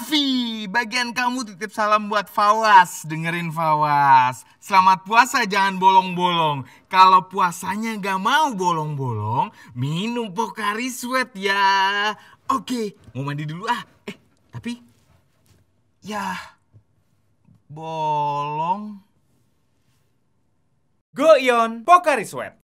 Raffi, bagian kamu titip salam buat Fawas. Dengerin Fawas. Selamat puasa jangan bolong-bolong. Kalau puasanya nggak mau bolong-bolong, minum pokari Sweat ya. Oke, mau mandi dulu ah. Eh, tapi... Ya... Bolong... Goion pokari Sweat.